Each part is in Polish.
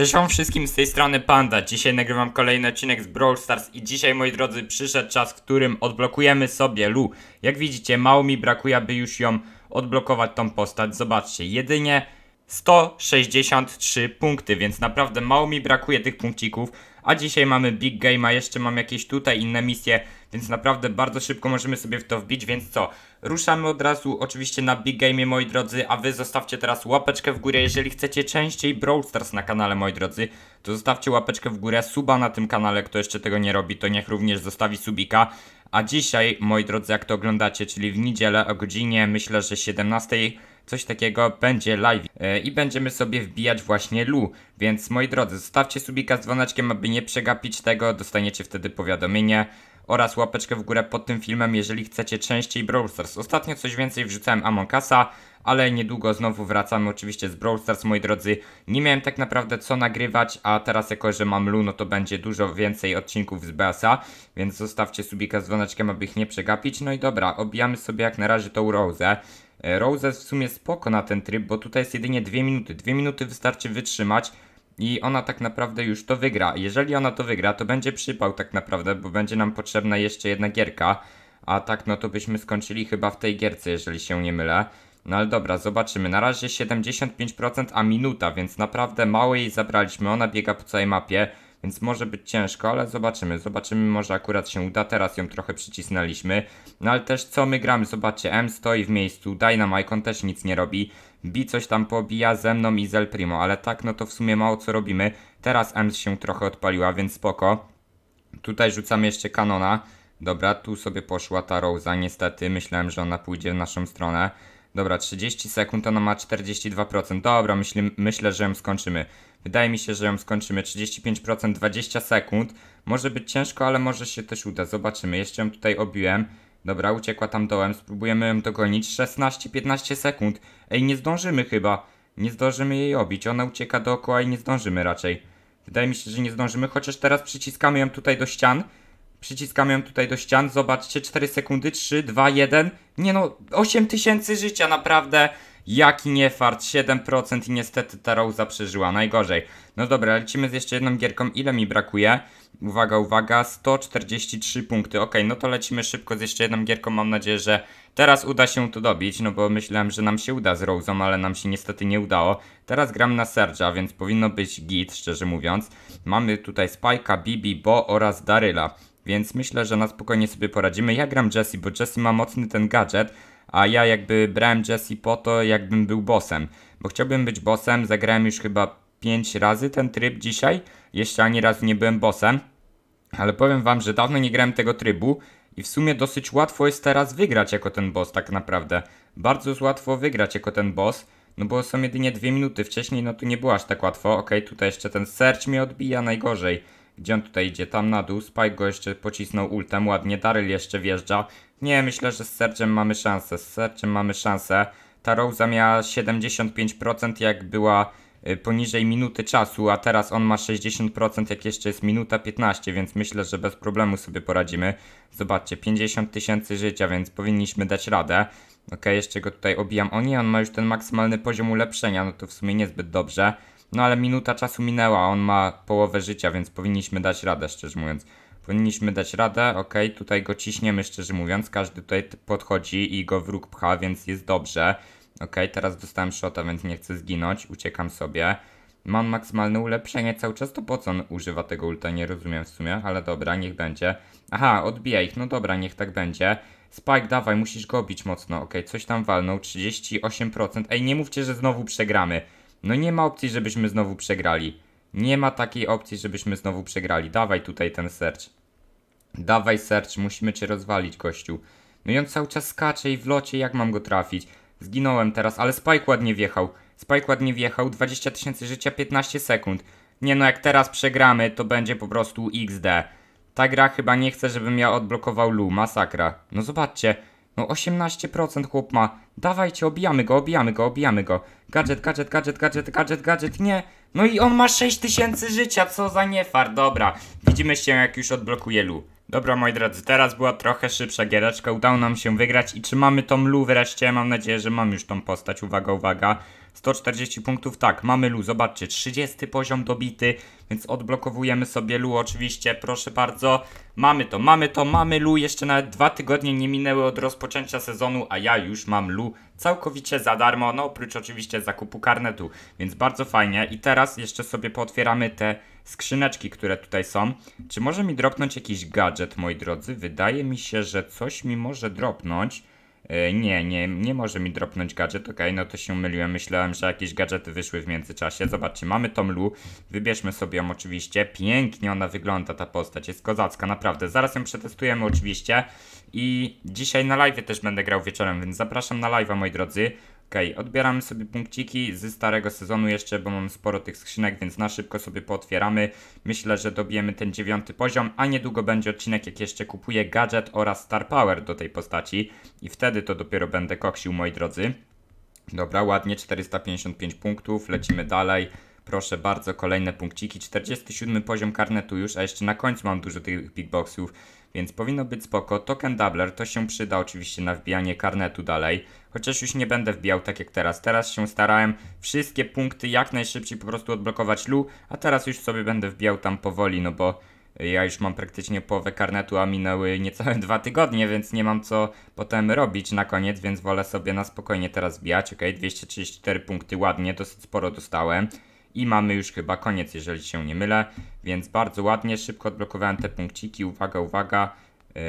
Cześć wam wszystkim, z tej strony Panda. Dzisiaj nagrywam kolejny odcinek z Brawl Stars i dzisiaj, moi drodzy, przyszedł czas, w którym odblokujemy sobie Lu. Jak widzicie, mało mi brakuje, aby już ją odblokować tą postać. Zobaczcie, jedynie 163 punkty, więc naprawdę mało mi brakuje tych punkcików. A dzisiaj mamy Big game, a jeszcze mam jakieś tutaj inne misje, więc naprawdę bardzo szybko możemy sobie w to wbić, więc co? Ruszamy od razu oczywiście na Big game, moi drodzy, a wy zostawcie teraz łapeczkę w górę, jeżeli chcecie częściej Brawl Stars na kanale moi drodzy, to zostawcie łapeczkę w górę, suba na tym kanale, kto jeszcze tego nie robi, to niech również zostawi subika. A dzisiaj moi drodzy, jak to oglądacie, czyli w niedzielę o godzinie myślę, że 17:00 coś takiego będzie live e, i będziemy sobie wbijać właśnie lu. Więc moi drodzy, zostawcie subika z dzwoneczkiem, aby nie przegapić tego, dostaniecie wtedy powiadomienie oraz łapeczkę w górę pod tym filmem, jeżeli chcecie częściej Brawl Stars. Ostatnio coś więcej wrzucałem Amonkasa, ale niedługo znowu wracamy oczywiście z Brawl Stars, moi drodzy. Nie miałem tak naprawdę co nagrywać, a teraz jako, że mam Lu, no to będzie dużo więcej odcinków z BSA, więc zostawcie subika z dzwoneczkiem, aby ich nie przegapić. No i dobra, obijamy sobie jak na razie tą Rose. E, Rose w sumie spoko na ten tryb, bo tutaj jest jedynie 2 minuty. 2 minuty wystarczy wytrzymać i ona tak naprawdę już to wygra. Jeżeli ona to wygra, to będzie przypał tak naprawdę, bo będzie nam potrzebna jeszcze jedna gierka. A tak, no to byśmy skończyli chyba w tej gierce, jeżeli się nie mylę. No ale dobra, zobaczymy. Na razie 75%, a minuta, więc naprawdę mało jej zabraliśmy. Ona biega po całej mapie więc może być ciężko, ale zobaczymy. Zobaczymy, może akurat się uda. Teraz ją trochę przycisnęliśmy. No ale też co my gramy? Zobaczcie, M stoi w miejscu, Dynamite, on też nic nie robi. B coś tam pobija ze mną i Zel Primo, ale tak no to w sumie mało co robimy. Teraz M się trochę odpaliła, więc spoko. Tutaj rzucam jeszcze kanona. Dobra, tu sobie poszła ta Rosa, niestety myślałem, że ona pójdzie w naszą stronę. Dobra, 30 sekund, ona ma 42%. Dobra, myśli, myślę, że ją skończymy. Wydaje mi się, że ją skończymy. 35%, 20 sekund. Może być ciężko, ale może się też uda. Zobaczymy. Jeszcze ją tutaj obiłem. Dobra, uciekła tam dołem. Spróbujemy ją dogonić. 16-15 sekund. Ej, nie zdążymy chyba. Nie zdążymy jej obić. Ona ucieka dookoła i nie zdążymy raczej. Wydaje mi się, że nie zdążymy, chociaż teraz przyciskamy ją tutaj do ścian. Przyciskam ją tutaj do ścian, zobaczcie, 4 sekundy, 3, 2, 1, nie no, 8000 życia, naprawdę, jaki niefart, 7% i niestety ta Rosa przeżyła, najgorzej. No dobra, lecimy z jeszcze jedną gierką, ile mi brakuje? Uwaga, uwaga, 143 punkty, ok, no to lecimy szybko z jeszcze jedną gierką, mam nadzieję, że teraz uda się to dobić, no bo myślałem, że nam się uda z Rose'ą, ale nam się niestety nie udało. Teraz gram na Serge'a, więc powinno być git, szczerze mówiąc. Mamy tutaj Spike'a, Bibi, Bo oraz Daryla więc myślę, że na spokojnie sobie poradzimy. Ja gram Jesse, bo Jesse ma mocny ten gadżet, a ja jakby brałem Jesse po to, jakbym był bossem. Bo chciałbym być bossem, zagrałem już chyba 5 razy ten tryb dzisiaj, jeszcze ani razu nie byłem bossem. Ale powiem wam, że dawno nie grałem tego trybu i w sumie dosyć łatwo jest teraz wygrać jako ten boss tak naprawdę. Bardzo łatwo wygrać jako ten boss, no bo są jedynie 2 minuty wcześniej, no to nie było aż tak łatwo. Ok, tutaj jeszcze ten search mnie odbija najgorzej gdzie on tutaj idzie? Tam na dół. Spike go jeszcze pocisnął ultem. Ładnie. Daryl jeszcze wjeżdża. Nie, myślę, że z Sergem mamy szansę. Z Sergem mamy szansę. Ta Rosa miała 75% jak była y, poniżej minuty czasu, a teraz on ma 60%, jak jeszcze jest minuta 15, więc myślę, że bez problemu sobie poradzimy. Zobaczcie, 50 tysięcy życia, więc powinniśmy dać radę. Ok, jeszcze go tutaj obijam. O nie, on ma już ten maksymalny poziom ulepszenia, no to w sumie niezbyt dobrze. No ale minuta czasu minęła, on ma połowę życia, więc powinniśmy dać radę, szczerze mówiąc. Powinniśmy dać radę, ok, tutaj go ciśniemy, szczerze mówiąc. Każdy tutaj podchodzi i go wróg pcha, więc jest dobrze. Ok, teraz dostałem shota, więc nie chcę zginąć, uciekam sobie. Mam maksymalne ulepszenie cały czas, to po co on używa tego ulta, nie rozumiem w sumie, ale dobra, niech będzie. Aha, odbija ich, no dobra, niech tak będzie. Spike, dawaj, musisz go bić mocno, ok, coś tam walnął, 38%. Ej, nie mówcie, że znowu przegramy. No nie ma opcji, żebyśmy znowu przegrali. Nie ma takiej opcji, żebyśmy znowu przegrali. Dawaj tutaj ten search. Dawaj search, musimy cię rozwalić, gościu. No i on cały czas skacze i w locie, jak mam go trafić? Zginąłem teraz, ale Spike ładnie wjechał. Spike ładnie wjechał, 20 tysięcy życia, 15 sekund. Nie no, jak teraz przegramy, to będzie po prostu XD. Ta gra chyba nie chce, żebym ja odblokował Lu, masakra. No zobaczcie, no 18% chłop ma. Dawajcie, obijamy go, obijamy go, obijamy go. Gadżet, gadżet, gadżet, gadżet, gadżet, gadżet, nie. No i on ma 6000 życia, co za niefar, dobra. Widzimy się jak już odblokuje Lu. Dobra moi drodzy, teraz była trochę szybsza giereczka, udało nam się wygrać i czy mamy tą Lu wreszcie? Mam nadzieję, że mam już tą postać, uwaga, uwaga. 140 punktów, tak, mamy Lu, zobaczcie, 30 poziom dobity, więc odblokowujemy sobie Lu oczywiście, proszę bardzo. Mamy to, mamy to, mamy Lu, jeszcze nawet dwa tygodnie nie minęły od rozpoczęcia sezonu, a ja już mam Lu całkowicie za darmo, no oprócz oczywiście zakupu karnetu, więc bardzo fajnie. I teraz jeszcze sobie pootwieramy te skrzyneczki, które tutaj są. Czy może mi dropnąć jakiś gadżet, moi drodzy? Wydaje mi się, że coś mi może dropnąć. E, nie, nie, nie może mi dropnąć gadżet, okej, okay, no to się myliłem, myślałem, że jakieś gadżety wyszły w międzyczasie. Zobaczcie, mamy Tomlu, Lu, wybierzmy sobie ją oczywiście, pięknie ona wygląda ta postać, jest kozacka, naprawdę. Zaraz ją przetestujemy oczywiście i dzisiaj na live też będę grał wieczorem, więc zapraszam na live'a moi drodzy. Ok, odbieramy sobie punkciki ze starego sezonu jeszcze, bo mam sporo tych skrzynek, więc na szybko sobie pootwieramy. Myślę, że dobijemy ten dziewiąty poziom, a niedługo będzie odcinek, jak jeszcze kupuję gadżet oraz star power do tej postaci. I wtedy to dopiero będę koksił, moi drodzy. Dobra, ładnie, 455 punktów, lecimy dalej. Proszę bardzo, kolejne punkciki. 47 poziom karnetu już, a jeszcze na końcu mam dużo tych big boxów więc powinno być spoko. Token Doubler to się przyda oczywiście na wbijanie karnetu dalej, chociaż już nie będę wbijał tak jak teraz. Teraz się starałem wszystkie punkty jak najszybciej po prostu odblokować lu, a teraz już sobie będę wbijał tam powoli, no bo ja już mam praktycznie połowę karnetu, a minęły niecałe dwa tygodnie, więc nie mam co potem robić na koniec, więc wolę sobie na spokojnie teraz wbijać. Ok, 234 punkty ładnie, dosyć sporo dostałem. I mamy już chyba koniec, jeżeli się nie mylę. Więc bardzo ładnie, szybko odblokowałem te punkciki. Uwaga, uwaga. Yy,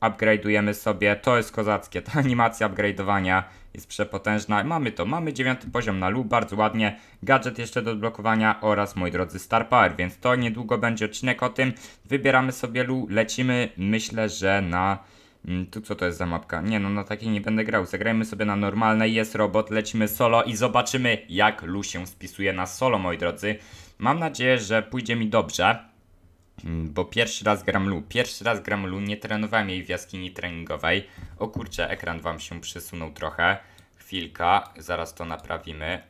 upgrade'ujemy sobie. To jest kozackie. Ta animacja upgrade'owania jest przepotężna. Mamy to. Mamy dziewiąty poziom na lu. Bardzo ładnie. Gadżet jeszcze do odblokowania oraz, moi drodzy, Star Power. Więc to niedługo będzie odcinek o tym. Wybieramy sobie lu. Lecimy. Myślę, że na... Mm, tu co to jest za mapka? Nie no, na takiej nie będę grał. Zagrajmy sobie na normalnej, jest robot, lecimy solo i zobaczymy jak Lu się spisuje na solo, moi drodzy. Mam nadzieję, że pójdzie mi dobrze, mm, bo pierwszy raz gram Lu. Pierwszy raz gram Lu, nie trenowałem jej w jaskini treningowej. O kurczę, ekran wam się przysunął trochę. Chwilka, zaraz to naprawimy.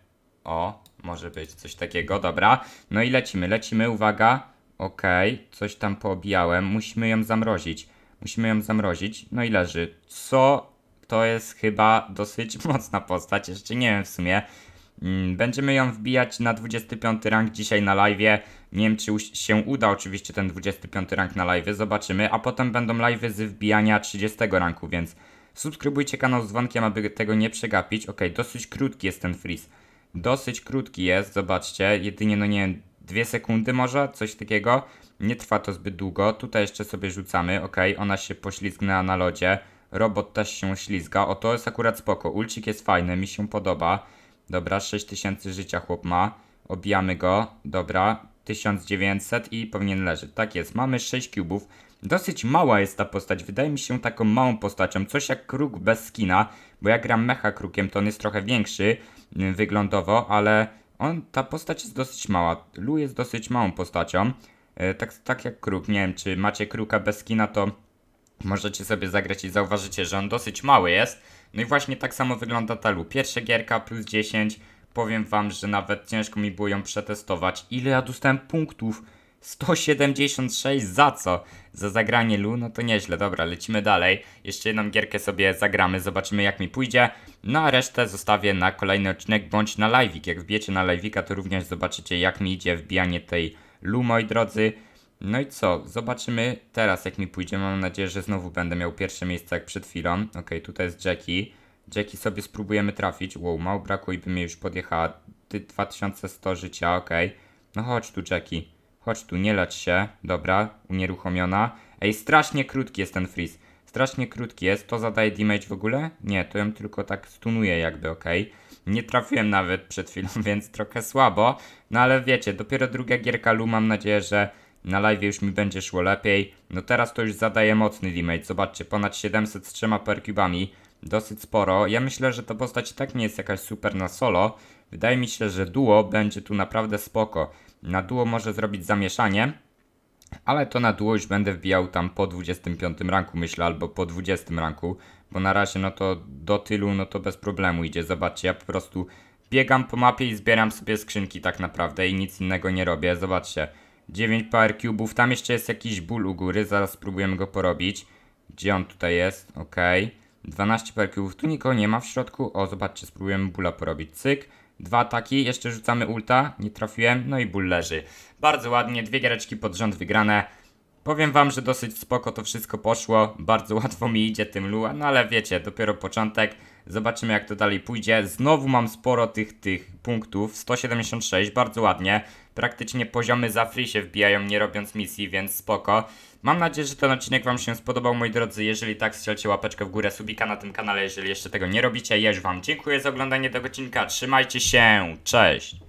O, może być coś takiego, dobra. No i lecimy, lecimy, uwaga. Okej, okay, coś tam poobijałem, musimy ją zamrozić. Musimy ją zamrozić. No i leży. Co to jest chyba dosyć mocna postać, jeszcze nie wiem w sumie. Mm, będziemy ją wbijać na 25 rank dzisiaj na live. Nie wiem, czy się uda oczywiście ten 25 rank na live, zobaczymy. A potem będą live'y z wbijania 30 ranku, więc subskrybujcie kanał z dzwonkiem, aby tego nie przegapić. Ok, dosyć krótki jest ten freeze. Dosyć krótki jest, zobaczcie. Jedynie, no nie wiem, Dwie sekundy może, coś takiego. Nie trwa to zbyt długo. Tutaj jeszcze sobie rzucamy, ok, ona się poślizgnęła na lodzie. Robot też się ślizga. O, to jest akurat spoko. Ulcik jest fajny, mi się podoba. Dobra, 6000 życia chłop ma. Obijamy go. Dobra, 1900 i powinien leżeć. Tak jest, mamy 6 kubów. Dosyć mała jest ta postać, wydaje mi się taką małą postacią, coś jak kruk bez skina, bo ja gram mecha krukiem, to on jest trochę większy mm, wyglądowo, ale on, ta postać jest dosyć mała. Lu jest dosyć małą postacią. E, tak, tak jak Kruk. Nie wiem, czy macie Kruka bez kina, to możecie sobie zagrać i zauważycie, że on dosyć mały jest. No i właśnie tak samo wygląda ta Lu. Pierwsza gierka plus 10. Powiem wam, że nawet ciężko mi było ją przetestować. Ile ja dostałem punktów? 176 za co? Za zagranie Lu? No to nieźle, dobra, lecimy dalej. Jeszcze jedną gierkę sobie zagramy, zobaczymy jak mi pójdzie. No a resztę zostawię na kolejny odcinek bądź na live'ik. Jak wbijecie na live'ika to również zobaczycie jak mi idzie wbijanie tej Lu, moi drodzy. No i co? Zobaczymy teraz jak mi pójdzie. Mam nadzieję, że znowu będę miał pierwsze miejsce jak przed chwilą. Okej, okay, tutaj jest Jackie. Jackie sobie spróbujemy trafić. Wow, mało brakuje i by mi już podjechała. Ty 2100 życia, okej. Okay. No chodź tu Jackie. Chodź tu, nie leć się. Dobra, unieruchomiona. Ej, strasznie krótki jest ten freeze. Strasznie krótki jest. To zadaje damage w ogóle? Nie, to ją tylko tak stunuje jakby, ok. Nie trafiłem nawet przed chwilą, więc trochę słabo. No ale wiecie, dopiero druga gierka Lu, mam nadzieję, że na live już mi będzie szło lepiej. No teraz to już zadaje mocny damage. Zobaczcie, ponad 700 z trzema perkubami. Dosyć sporo. Ja myślę, że ta postać i tak nie jest jakaś super na solo. Wydaje mi się, że duo będzie tu naprawdę spoko. Na duo może zrobić zamieszanie, ale to na duo już będę wbijał tam po 25 ranku myślę, albo po 20 ranku, bo na razie no to do tylu no to bez problemu idzie. Zobaczcie, ja po prostu biegam po mapie i zbieram sobie skrzynki tak naprawdę i nic innego nie robię. Zobaczcie, 9 power cube'ów, tam jeszcze jest jakiś ból u góry, zaraz spróbujemy go porobić. Gdzie on tutaj jest? Ok. 12 power cube'ów, tu nikogo nie ma w środku. O, zobaczcie, spróbujemy bóla porobić. Cyk. Dwa ataki, jeszcze rzucamy ulta, nie trafiłem, no i ból leży. Bardzo ładnie, dwie giereczki pod rząd wygrane. Powiem wam, że dosyć spoko to wszystko poszło, bardzo łatwo mi idzie tym Lua, no ale wiecie, dopiero początek. Zobaczymy jak to dalej pójdzie. Znowu mam sporo tych, tych punktów, 176, bardzo ładnie praktycznie poziomy za free się wbijają, nie robiąc misji, więc spoko. Mam nadzieję, że ten odcinek Wam się spodobał, moi drodzy. Jeżeli tak, strzelcie łapeczkę w górę, subika na tym kanale, jeżeli jeszcze tego nie robicie. Ja już Wam dziękuję za oglądanie tego odcinka. Trzymajcie się, cześć!